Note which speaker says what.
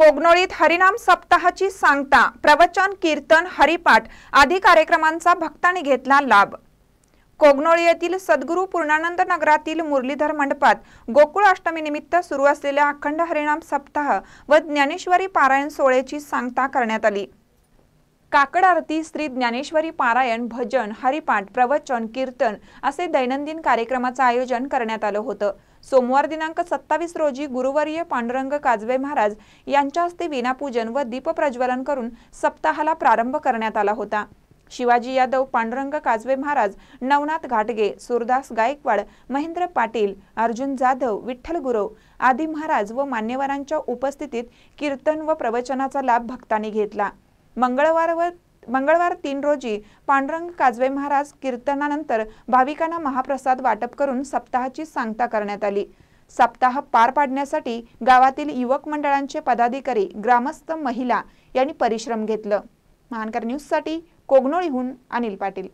Speaker 1: कोगनोळीत हरिनाम सप्ताहाची सांगता प्रवचन कीर्तन हरिपाठ आदी कार्यक्रमांचा भक्तांनी घेतला लाभ कोगनोळी येथील सद्गुरू पूर्णानंद नगरातील मुरलीधर मंडपात गोकुळ अष्टमीनिमित्त सुरू असलेल्या अखंड हरिणाम सप्ताह व ज्ञानेश्वरी पारायण सोहळ्याची सांगता करण्यात आली काकड आरती श्री ज्ञानेश्वरी पारायण भजन हरिपाठ प्रवचन कीर्तन असे दैनंदिन कार्यक्रमाचं आयोजन करण्यात आलं होतं सोमवार दिनांक सत्तावीस रोजी गुरुवर्य पांडुरंग काजवे महाराज यांच्या हस्ते विनापूजन व दीपप्रज्वलन करून सप्ताहाला प्रारंभ करण्यात आला होता शिवाजी यादव पांडुरंग काजवे महाराज नवनाथ घाटगे सुरदास गायकवाड महेंद्र पाटील अर्जुन जाधव विठ्ठल गुरव आदी महाराज व मान्यवरांच्या उपस्थितीत कीर्तन व प्रवचनाचा लाभ भक्तांनी घेतला मंगळवार व मंगळवार तीन रोजी पांडुरंग काजवे महाराज कीर्तनानंतर भाविकांना महाप्रसाद वाटप करून सप्ताहाची सांगता करण्यात आली सप्ताह पार पाडण्यासाठी गावातील युवक मंडळांचे पदाधिकारी ग्रामस्थ महिला यांनी परिश्रम घेतलं महानकर न्यूजसाठी कोगनोळीहून अनिल पाटील